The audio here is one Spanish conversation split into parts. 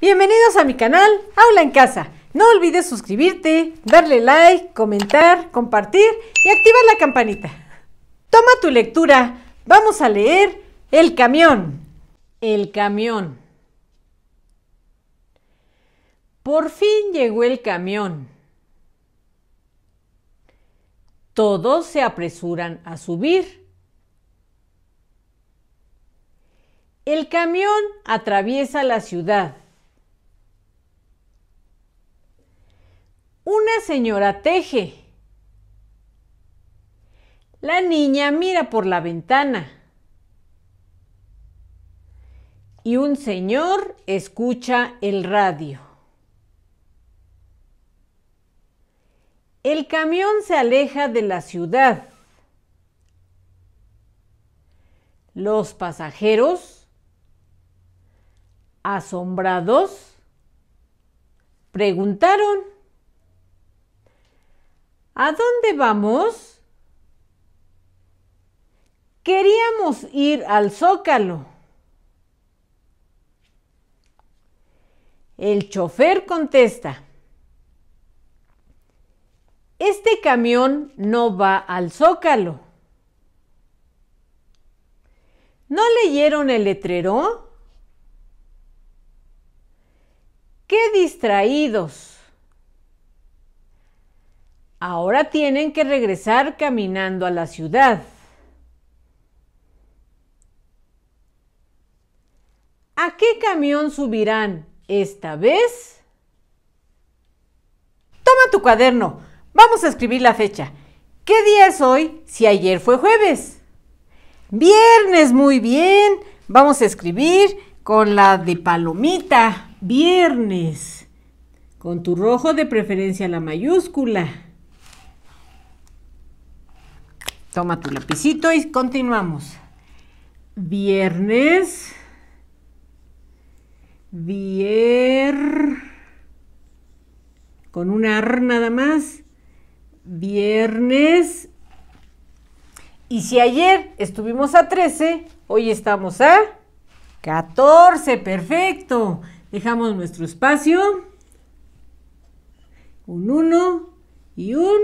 Bienvenidos a mi canal Aula en Casa. No olvides suscribirte, darle like, comentar, compartir y activar la campanita. Toma tu lectura. Vamos a leer El camión. El camión. Por fin llegó el camión. Todos se apresuran a subir. El camión atraviesa la ciudad. señora teje. La niña mira por la ventana. Y un señor escucha el radio. El camión se aleja de la ciudad. Los pasajeros, asombrados, preguntaron. ¿A dónde vamos? Queríamos ir al zócalo. El chofer contesta, este camión no va al zócalo. ¿No leyeron el letrero? ¡Qué distraídos! Ahora tienen que regresar caminando a la ciudad. ¿A qué camión subirán esta vez? Toma tu cuaderno. Vamos a escribir la fecha. ¿Qué día es hoy si ayer fue jueves? Viernes, muy bien. Vamos a escribir con la de palomita. Viernes. Con tu rojo de preferencia la mayúscula. Toma tu lapicito y continuamos. Viernes. Vier. Con una R nada más. Viernes. Y si ayer estuvimos a 13, hoy estamos a 14. Perfecto. Dejamos nuestro espacio. Un 1 y un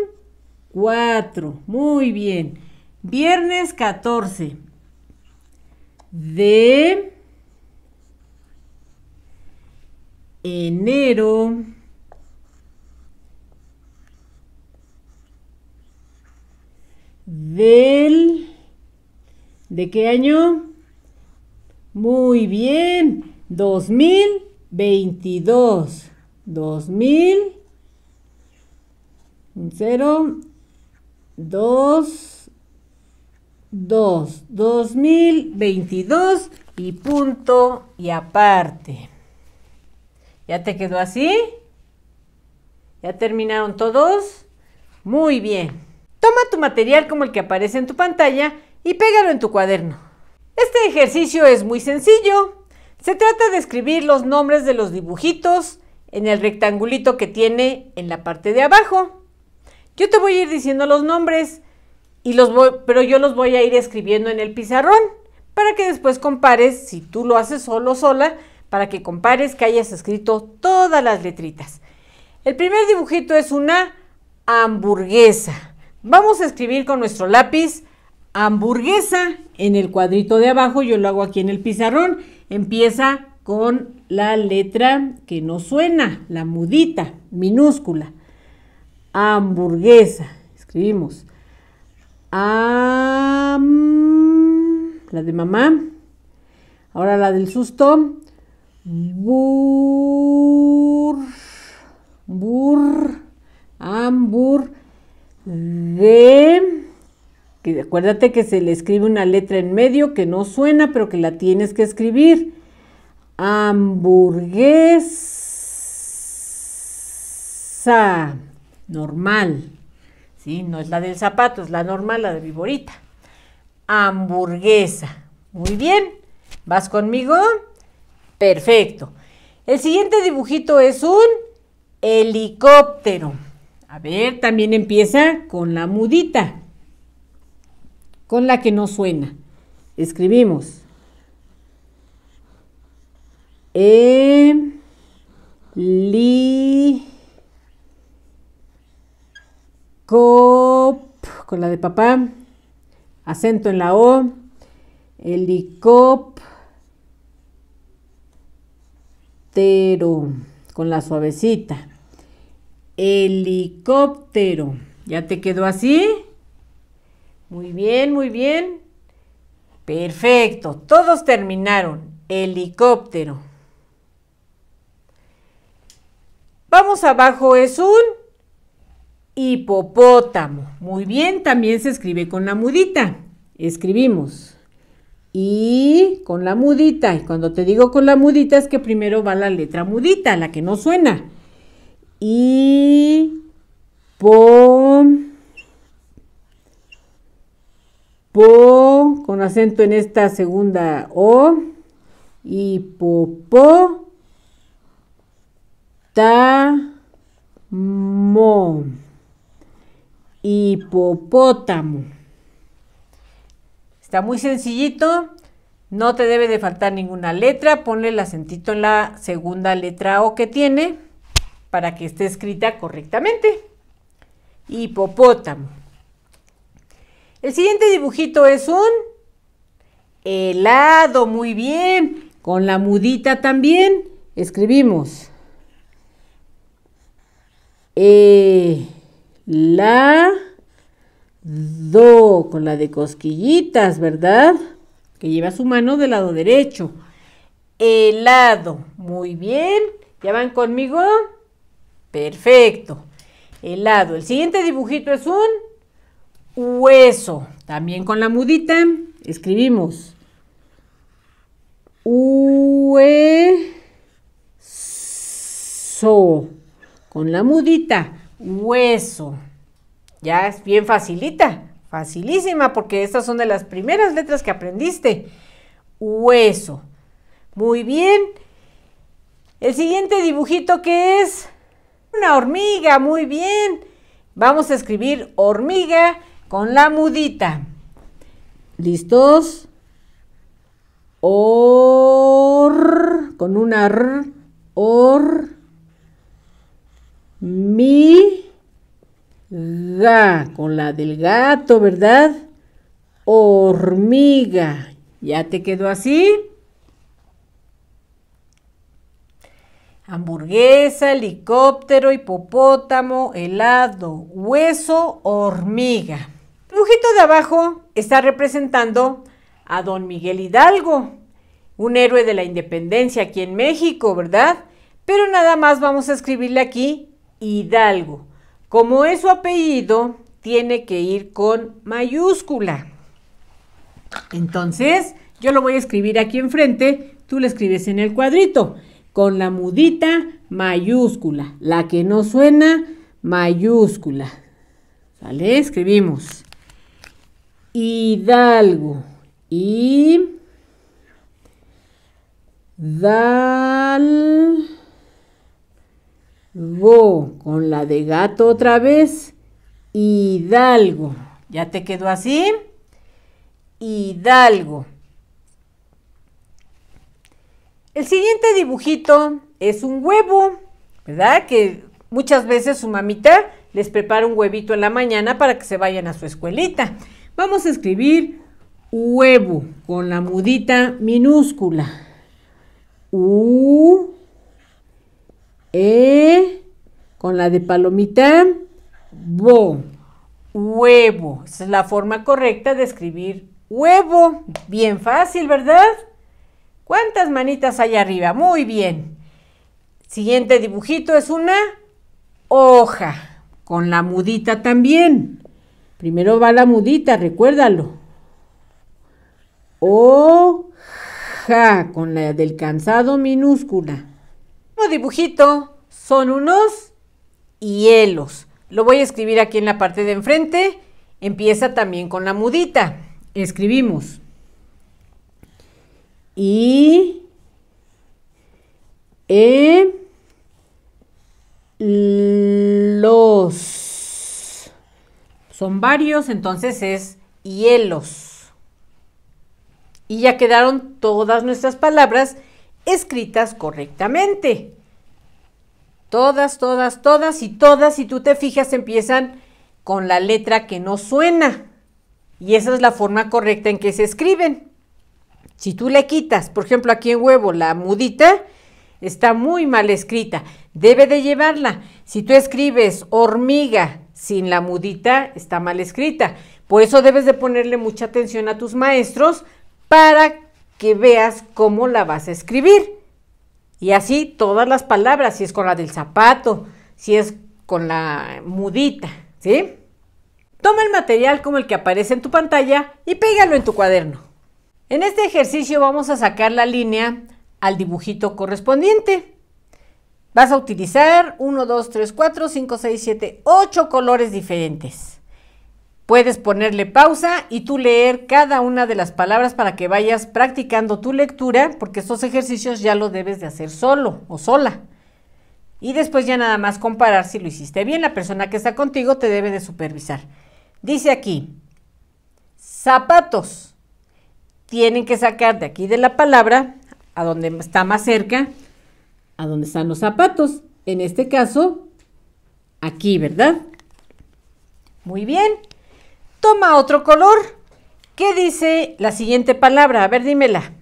4. Muy bien. Viernes 14 de enero del... ¿De qué año? Muy bien, 2022. 2000 0 2 2, 2022 y punto y aparte. ¿Ya te quedó así? ¿Ya terminaron todos? Muy bien. Toma tu material como el que aparece en tu pantalla y pégalo en tu cuaderno. Este ejercicio es muy sencillo. Se trata de escribir los nombres de los dibujitos en el rectangulito que tiene en la parte de abajo. Yo te voy a ir diciendo los nombres pero yo los voy a ir escribiendo en el pizarrón para que después compares, si tú lo haces solo sola, para que compares que hayas escrito todas las letritas. El primer dibujito es una hamburguesa. Vamos a escribir con nuestro lápiz hamburguesa en el cuadrito de abajo, yo lo hago aquí en el pizarrón, empieza con la letra que no suena, la mudita, minúscula. Hamburguesa, escribimos la de mamá. Ahora la del susto. Bur. Bur. Ambur. Que acuérdate que se le escribe una letra en medio que no suena, pero que la tienes que escribir. Hamburguesa. Normal. ¿sí? No es la del zapato, es la normal, la de viborita. Hamburguesa. Muy bien. ¿Vas conmigo? Perfecto. El siguiente dibujito es un helicóptero. A ver, también empieza con la mudita, con la que no suena. Escribimos. E li Cop, con la de papá, acento en la O, helicóptero, con la suavecita, helicóptero, ¿ya te quedó así? Muy bien, muy bien, perfecto, todos terminaron, helicóptero. Vamos abajo, es un hipopótamo. Muy bien, también se escribe con la mudita. Escribimos y con la mudita. Y cuando te digo con la mudita es que primero va la letra mudita, la que no suena. Y po po con acento en esta segunda o y popó ta hipopótamo. Está muy sencillito, no te debe de faltar ninguna letra, ponle el acentito en la segunda letra O que tiene para que esté escrita correctamente. Hipopótamo. El siguiente dibujito es un helado, muy bien. Con la mudita también escribimos. Eh, la, do, con la de cosquillitas, ¿verdad? Que lleva su mano del lado derecho. Helado, muy bien. ¿Ya van conmigo? Perfecto. Helado. El siguiente dibujito es un hueso. También con la mudita escribimos hueso con la mudita hueso. Ya es bien facilita, facilísima, porque estas son de las primeras letras que aprendiste. Hueso. Muy bien. El siguiente dibujito que es una hormiga, muy bien. Vamos a escribir hormiga con la mudita. ¿Listos? Or, con una r, or, mi ga con la del gato, ¿verdad? Hormiga. ¿Ya te quedó así? Hamburguesa, helicóptero, hipopótamo, helado, hueso, hormiga. El de abajo está representando a don Miguel Hidalgo, un héroe de la independencia aquí en México, ¿verdad? Pero nada más vamos a escribirle aquí Hidalgo. Como es su apellido, tiene que ir con mayúscula. Entonces, yo lo voy a escribir aquí enfrente, tú lo escribes en el cuadrito, con la mudita mayúscula, la que no suena mayúscula. ¿Sale? Escribimos. Hidalgo. Y... Dal con la de gato otra vez. Hidalgo. ¿Ya te quedó así? Hidalgo. El siguiente dibujito es un huevo, ¿verdad? Que muchas veces su mamita les prepara un huevito en la mañana para que se vayan a su escuelita. Vamos a escribir huevo con la mudita minúscula. U e, con la de palomita, bo. Huevo. Esa es la forma correcta de escribir huevo. Bien fácil, ¿verdad? ¿Cuántas manitas hay arriba? Muy bien. Siguiente dibujito es una hoja con la mudita también. Primero va la mudita, recuérdalo. Hoja con la del cansado minúscula dibujito, dibujito son unos hielos. Lo voy a escribir aquí en la parte de enfrente. Empieza también con la mudita. Escribimos. y E. Los. Son varios, entonces es hielos. Y ya quedaron todas nuestras palabras escritas correctamente. Todas, todas, todas y todas, si tú te fijas, empiezan con la letra que no suena. Y esa es la forma correcta en que se escriben. Si tú le quitas, por ejemplo, aquí en huevo, la mudita, está muy mal escrita. Debe de llevarla. Si tú escribes hormiga sin la mudita, está mal escrita. Por eso debes de ponerle mucha atención a tus maestros para que que veas cómo la vas a escribir. Y así todas las palabras, si es con la del zapato, si es con la mudita, ¿sí? Toma el material como el que aparece en tu pantalla y pégalo en tu cuaderno. En este ejercicio vamos a sacar la línea al dibujito correspondiente. Vas a utilizar 1, 2, 3, 4, 5, 6, 7, 8 colores diferentes. Puedes ponerle pausa y tú leer cada una de las palabras para que vayas practicando tu lectura, porque estos ejercicios ya lo debes de hacer solo o sola. Y después ya nada más comparar si lo hiciste bien. La persona que está contigo te debe de supervisar. Dice aquí, zapatos. Tienen que sacar de aquí de la palabra, a donde está más cerca, a donde están los zapatos. En este caso, aquí, ¿verdad? Muy bien toma otro color. ¿Qué dice la siguiente palabra? A ver, dímela.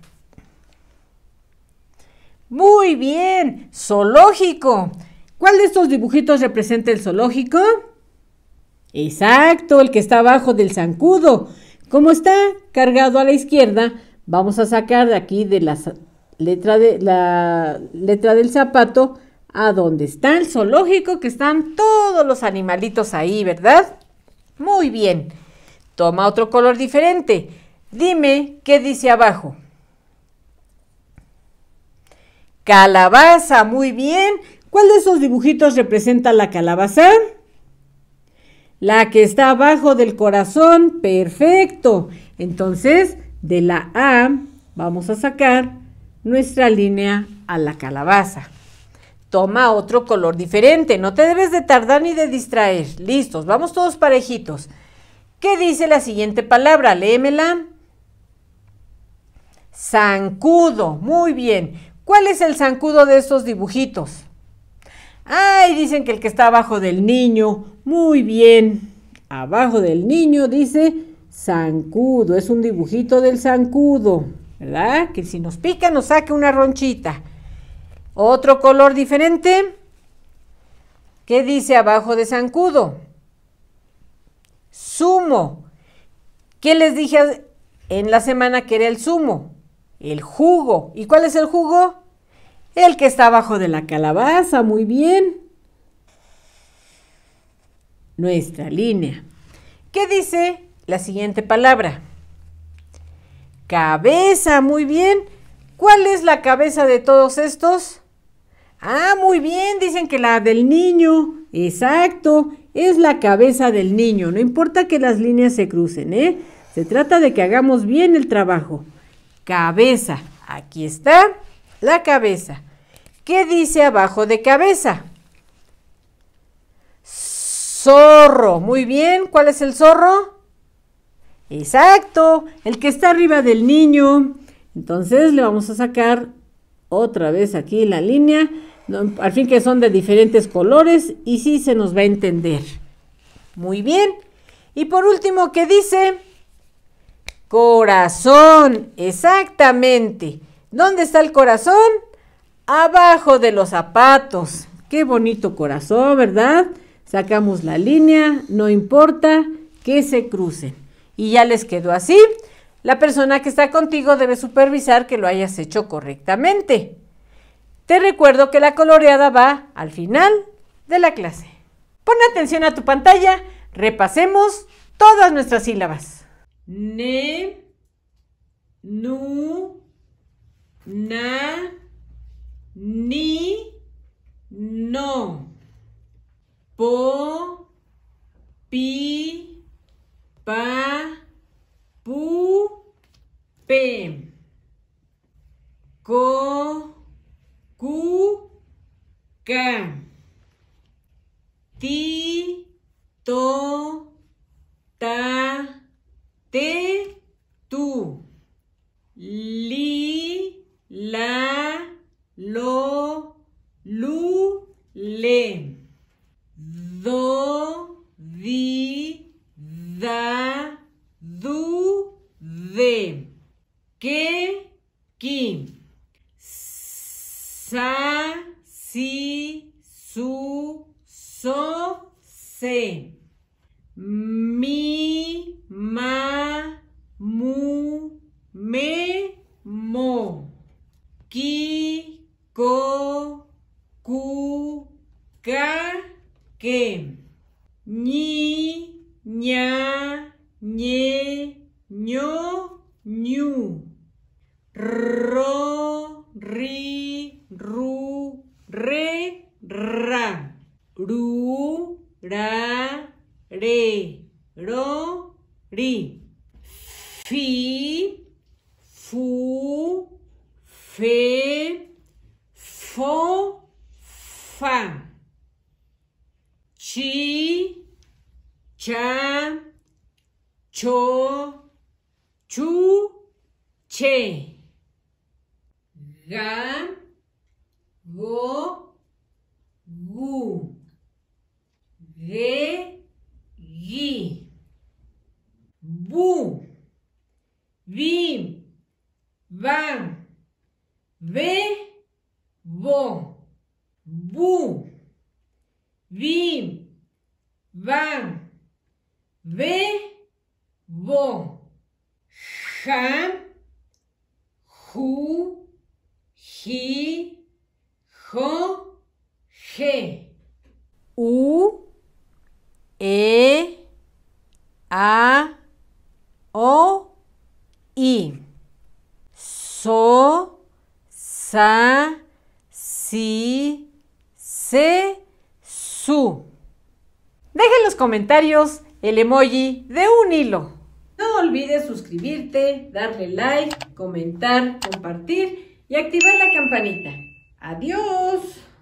Muy bien, zoológico. ¿Cuál de estos dibujitos representa el zoológico? Exacto, el que está abajo del zancudo. Como está cargado a la izquierda, vamos a sacar de aquí de la letra, de, la letra del zapato a donde está el zoológico, que están todos los animalitos ahí, ¿verdad? Muy bien. Toma otro color diferente. Dime qué dice abajo. Calabaza, muy bien. ¿Cuál de esos dibujitos representa la calabaza? La que está abajo del corazón, perfecto. Entonces, de la A vamos a sacar nuestra línea a la calabaza. Toma otro color diferente, no te debes de tardar ni de distraer. Listos, vamos todos parejitos. ¿Qué dice la siguiente palabra? Léemela. Zancudo. Muy bien. ¿Cuál es el zancudo de estos dibujitos? Ay, dicen que el que está abajo del niño. Muy bien. Abajo del niño dice zancudo. Es un dibujito del zancudo, ¿verdad? Que si nos pica nos saque una ronchita. Otro color diferente. ¿Qué dice abajo de zancudo? Sumo. ¿Qué les dije en la semana que era el sumo? El jugo. ¿Y cuál es el jugo? El que está abajo de la calabaza, muy bien. Nuestra línea. ¿Qué dice la siguiente palabra? Cabeza, muy bien. ¿Cuál es la cabeza de todos estos? Ah, muy bien, dicen que la del niño. Exacto es la cabeza del niño, no importa que las líneas se crucen, ¿eh? Se trata de que hagamos bien el trabajo. Cabeza, aquí está la cabeza. ¿Qué dice abajo de cabeza? Zorro, muy bien, ¿cuál es el zorro? Exacto, el que está arriba del niño. Entonces le vamos a sacar otra vez aquí la línea al fin que son de diferentes colores y sí se nos va a entender. Muy bien. Y por último, ¿qué dice? Corazón, exactamente. ¿Dónde está el corazón? Abajo de los zapatos. Qué bonito corazón, ¿verdad? Sacamos la línea, no importa que se crucen. Y ya les quedó así. La persona que está contigo debe supervisar que lo hayas hecho correctamente. Te recuerdo que la coloreada va al final de la clase. Pon atención a tu pantalla, repasemos todas nuestras sílabas. Ne, nu, na, ni, no. Po, pi, pa, de que, kim sa rơ ri ru rê ra ru ra rê rơ ri phi phu phê phô phàng chi cha cho Chu chê 然。G U E A O I So Sa Si Se Su Deja en los comentarios el emoji de un hilo. No olvides suscribirte, darle like, comentar, compartir y activar la campanita. ¡Adiós!